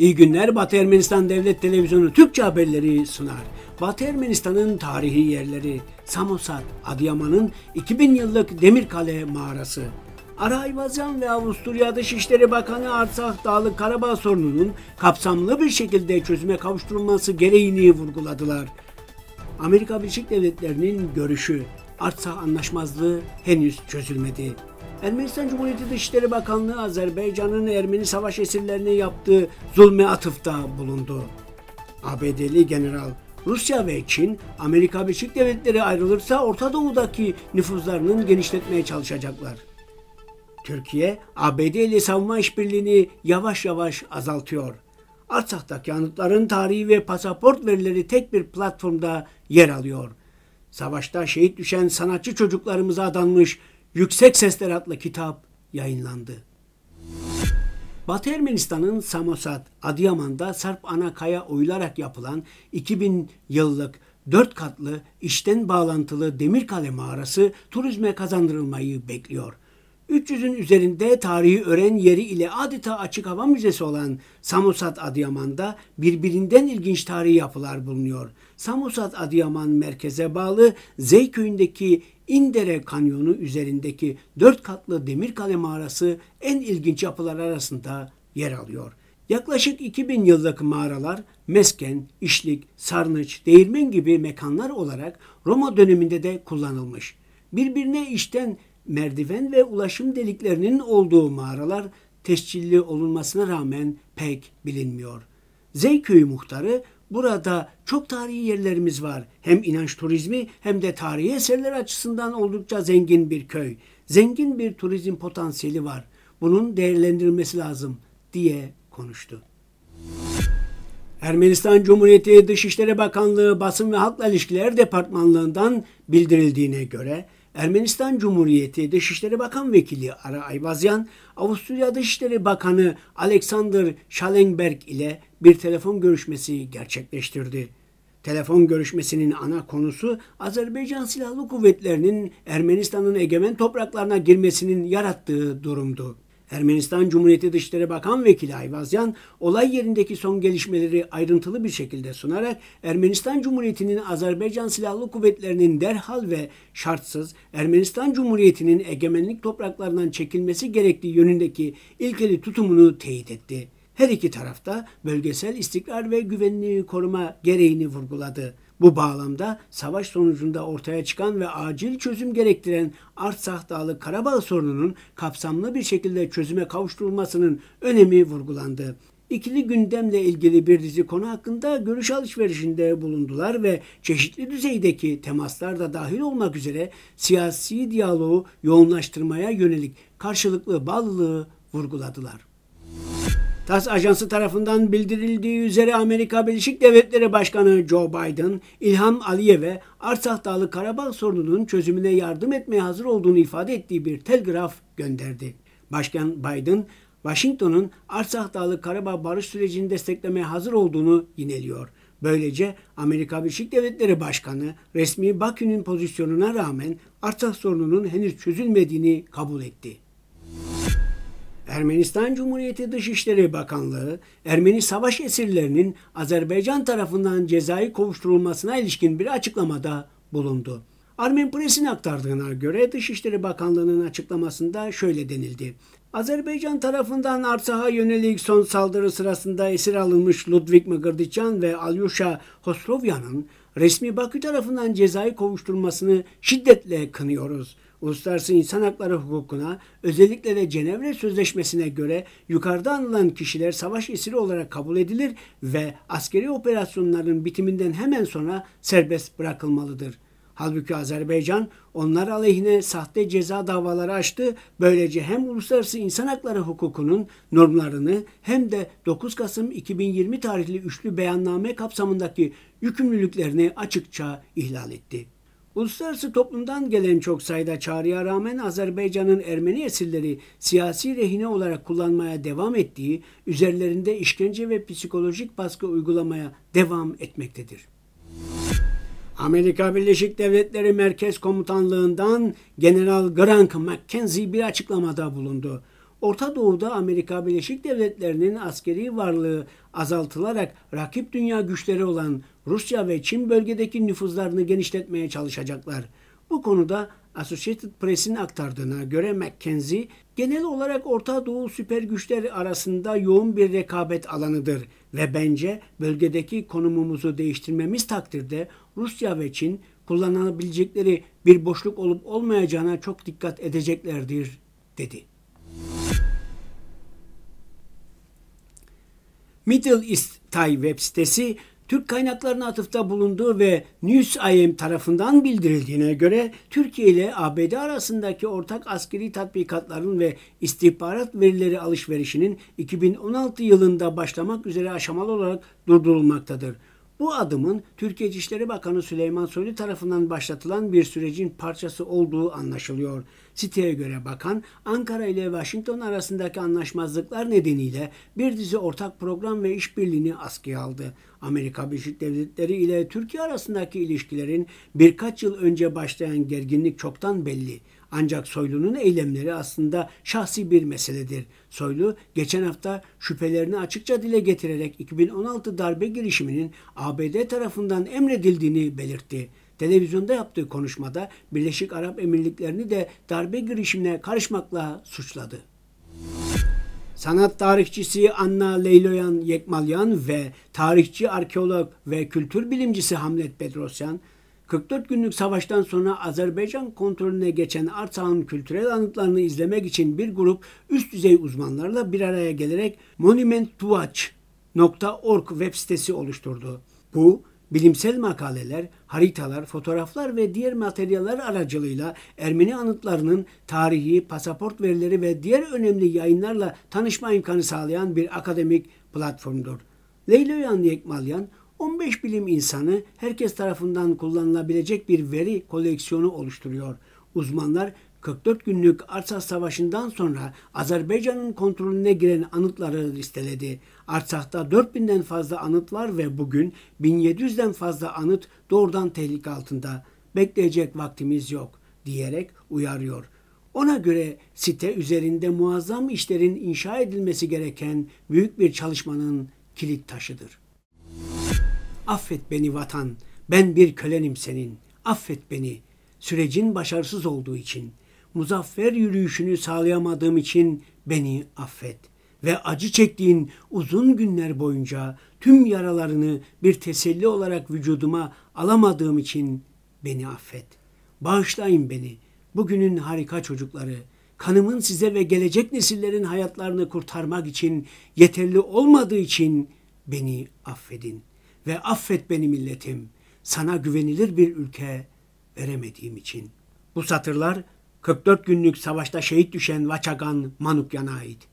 İyi günler Batı Ermenistan Devlet Televizyonu Türkçe haberleri sunar. Batı Ermenistan'ın tarihi yerleri Samosat, Adıyaman'ın 2000 yıllık Demirkale mağarası. Arayvazyan ve Avusturya Dışişleri Bakanı Arsak Dağlı Karabağ sorununun kapsamlı bir şekilde çözüme kavuşturulması gereğini vurguladılar. Amerika Birleşik Devletleri'nin görüşü Artsakh anlaşmazlığı henüz çözülmedi. Ermenistan Cumhuriyeti Dışişleri Bakanlığı Azerbaycan'ın Ermeni savaş esirlerine yaptığı zulme atıfta bulundu. ABD'li general Rusya ve Çin, Amerika Birleşik Devletleri ayrılırsa Orta Doğu'daki nüfuzlarının genişletmeye çalışacaklar. Türkiye, ABD ile savunma işbirliğini yavaş yavaş azaltıyor. Artsak'taki anıtların tarihi ve pasaport verileri tek bir platformda yer alıyor. Savaşta şehit düşen sanatçı çocuklarımıza adanmış Yüksek Sesler adlı kitap yayınlandı. Batı Ermenistan'ın Samosat, Adıyaman'da Sarp Anakaya uyularak yapılan 2000 yıllık 4 katlı işten bağlantılı demir kale mağarası turizme kazandırılmayı bekliyor. 300'ün üzerinde tarihi öğren yeri ile adeta açık hava müzesi olan Samosat Adıyaman'da birbirinden ilginç tarihi yapılar bulunuyor. Samosat Adıyaman merkeze bağlı Zeyköy'ündeki İndere Kanyonu üzerindeki dört katlı Demir Kale mağarası en ilginç yapılar arasında yer alıyor. Yaklaşık 2000 yıllık mağaralar mesken, işlik, sarnıç, değirmen gibi mekanlar olarak Roma döneminde de kullanılmış. Birbirine işten merdiven ve ulaşım deliklerinin olduğu mağaralar tescilli olunmasına rağmen pek bilinmiyor. Zeyköy muhtarı burada çok tarihi yerlerimiz var. Hem inanç turizmi hem de tarihi eserler açısından oldukça zengin bir köy. Zengin bir turizm potansiyeli var. Bunun değerlendirilmesi lazım diye konuştu. Ermenistan Cumhuriyeti Dışişleri Bakanlığı Basın ve Halkla İlişkiler Departmanlığından bildirildiğine göre Ermenistan Cumhuriyeti Dışişleri Bakan Vekili Ara Ayvazyan, Avusturya Dışişleri Bakanı Alexander Schallenberg ile bir telefon görüşmesi gerçekleştirdi. Telefon görüşmesinin ana konusu Azerbaycan Silahlı Kuvvetleri'nin Ermenistan'ın egemen topraklarına girmesinin yarattığı durumdu. Ermenistan Cumhuriyeti Dışişleri Bakan Vekili Ayvazyan olay yerindeki son gelişmeleri ayrıntılı bir şekilde sunarak Ermenistan Cumhuriyeti'nin Azerbaycan Silahlı Kuvvetleri'nin derhal ve şartsız Ermenistan Cumhuriyeti'nin egemenlik topraklarından çekilmesi gerektiği yönündeki ilkeli tutumunu teyit etti. Her iki tarafta bölgesel istikrar ve güvenliği koruma gereğini vurguladı. Bu bağlamda savaş sonucunda ortaya çıkan ve acil çözüm gerektiren Artsakh Dağlı Karabağ sorununun kapsamlı bir şekilde çözüme kavuşturulmasının önemi vurgulandı. İkili gündemle ilgili bir dizi konu hakkında görüş alışverişinde bulundular ve çeşitli düzeydeki temaslar da dahil olmak üzere siyasi diyaloğu yoğunlaştırmaya yönelik karşılıklı bağlılığı vurguladılar. Tas ajansı tarafından bildirildiği üzere Amerika Birleşik Devletleri Başkanı Joe Biden, İlham Aliyev'e Artsakh Dağlı Karabağ sorununun çözümüne yardım etmeye hazır olduğunu ifade ettiği bir telgraf gönderdi. Başkan Biden, Washington'un Artsakh Dağlı Karabağ barış sürecini desteklemeye hazır olduğunu yineliyor. Böylece Amerika Birleşik Devletleri Başkanı resmi Bakü'nün pozisyonuna rağmen Artsakh sorununun henüz çözülmediğini kabul etti. Ermenistan Cumhuriyeti Dışişleri Bakanlığı, Ermeni savaş esirlerinin Azerbaycan tarafından cezai kovuşturulmasına ilişkin bir açıklamada bulundu. Armen Press'in aktardığına göre Dışişleri Bakanlığı'nın açıklamasında şöyle denildi. Azerbaycan tarafından Arsah'a yönelik son saldırı sırasında esir alınmış Ludwig Mgırdiçyan ve Alyosha Hostrovyan'ın resmi Bakü tarafından cezai kovuşturulmasını şiddetle kınıyoruz.'' Uluslararası insan hakları hukukuna, özellikle de Cenevre Sözleşmesi'ne göre yukarıda anılan kişiler savaş esiri olarak kabul edilir ve askeri operasyonların bitiminden hemen sonra serbest bırakılmalıdır. Halbuki Azerbaycan onlar aleyhine sahte ceza davaları açtı. Böylece hem uluslararası insan hakları hukukunun normlarını hem de 9 Kasım 2020 tarihli üçlü beyanname kapsamındaki yükümlülüklerini açıkça ihlal etti. Uluslararası toplumdan gelen çok sayıda çağrıya rağmen Azerbaycan'ın Ermeni esirleri siyasi rehine olarak kullanmaya devam ettiği, üzerlerinde işkence ve psikolojik baskı uygulamaya devam etmektedir. Amerika Birleşik Devletleri Merkez Komutanlığından General Grant McKenzie bir açıklamada bulundu. Orta Doğu'da Amerika Birleşik Devletleri'nin askeri varlığı azaltılarak rakip dünya güçleri olan Rusya ve Çin bölgedeki nüfuzlarını genişletmeye çalışacaklar. Bu konuda Associated Press'in aktardığına göre McKenzie, genel olarak Orta Doğu süper güçleri arasında yoğun bir rekabet alanıdır ve bence bölgedeki konumumuzu değiştirmemiz takdirde Rusya ve Çin kullanılabilecekleri bir boşluk olup olmayacağına çok dikkat edeceklerdir, dedi. Middle East Tay web sitesi Türk kaynaklarına atıfta bulunduğu ve News NewsIM tarafından bildirildiğine göre Türkiye ile ABD arasındaki ortak askeri tatbikatların ve istihbarat verileri alışverişinin 2016 yılında başlamak üzere aşamalı olarak durdurulmaktadır. Bu adımın Türkiye İçişleri Bakanı Süleyman Soylu tarafından başlatılan bir sürecin parçası olduğu anlaşılıyor. Siteye göre bakan Ankara ile Washington arasındaki anlaşmazlıklar nedeniyle bir dizi ortak program ve işbirliğini askıya aldı. Amerika Birleşik Devletleri ile Türkiye arasındaki ilişkilerin birkaç yıl önce başlayan gerginlik çoktan belli. Ancak Soylu'nun eylemleri aslında şahsi bir meseledir. Soylu geçen hafta şüphelerini açıkça dile getirerek 2016 darbe girişiminin ABD tarafından emredildiğini belirtti. Televizyonda yaptığı konuşmada Birleşik Arap Emirlikleri'ni de darbe girişimine karışmakla suçladı. Sanat tarihçisi Anna Leyloyan Yekmalyan ve tarihçi arkeolog ve kültür bilimcisi Hamlet Bedrosyan 44 günlük savaştan sonra Azerbaycan kontrolüne geçen Artsakh'ın kültürel anıtlarını izlemek için bir grup üst düzey uzmanlarla bir araya gelerek monumentwatch.org web sitesi oluşturdu. Bu bilimsel makaleler, haritalar, fotoğraflar ve diğer materyaller aracılığıyla Ermeni anıtlarının tarihi, pasaport verileri ve diğer önemli yayınlarla tanışma imkanı sağlayan bir akademik platformdur. Leyla Yanlı Ekmalyan 15 bilim insanı herkes tarafından kullanılabilecek bir veri koleksiyonu oluşturuyor. Uzmanlar 44 günlük Artsakh Savaşı'ndan sonra Azerbaycan'ın kontrolüne giren anıtları listeledi. Artsakh'ta 4000'den fazla anıt var ve bugün 1700'den fazla anıt doğrudan tehlike altında. Bekleyecek vaktimiz yok diyerek uyarıyor. Ona göre site üzerinde muazzam işlerin inşa edilmesi gereken büyük bir çalışmanın kilit taşıdır affet beni vatan, ben bir kölenim senin, affet beni. Sürecin başarısız olduğu için, muzaffer yürüyüşünü sağlayamadığım için beni affet. Ve acı çektiğin uzun günler boyunca tüm yaralarını bir teselli olarak vücuduma alamadığım için beni affet. Bağışlayın beni, bugünün harika çocukları, kanımın size ve gelecek nesillerin hayatlarını kurtarmak için yeterli olmadığı için beni affedin.'' ve affet beni milletim, sana güvenilir bir ülke veremediğim için. Bu satırlar 44 günlük savaşta şehit düşen Vaçagan Manukyan'a ait.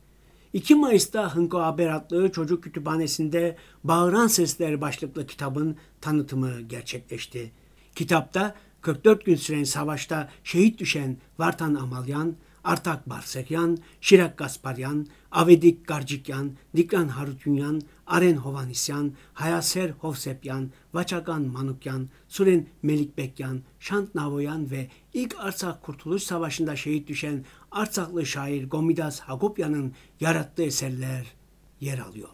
2 Mayıs'ta Hınko Haber adlı çocuk kütüphanesinde Bağıran Sesler başlıklı kitabın tanıtımı gerçekleşti. Kitapta 44 gün süren savaşta şehit düşen Vartan Amalyan, Artak Barsekyan, Şirak Gasparyan, Avedik Garcikyan, Dikran Harutyunyan. Arenhovanisyan, Hayaser Hovsepyan, Vaçagan Manukyan, Suren Melikbekyan, Şant Navoyan ve ilk Arsak Kurtuluş Savaşı'nda şehit düşen Arsaklı şair Gomidas Hagopyan'ın yarattığı eserler yer alıyor.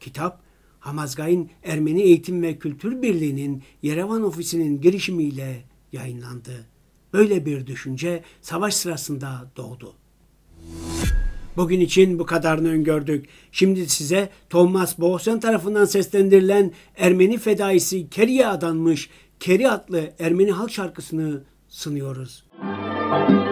Kitap, Hamazgay'ın Ermeni Eğitim ve Kültür Birliği'nin Yerevan ofisinin girişimiyle yayınlandı. Böyle bir düşünce savaş sırasında doğdu. Bugün için bu kadarını öngördük. Şimdi size Thomas Bohsen tarafından seslendirilen Ermeni fedaisi Keri'ye adanmış Keri adlı Ermeni halk şarkısını sunuyoruz. Müzik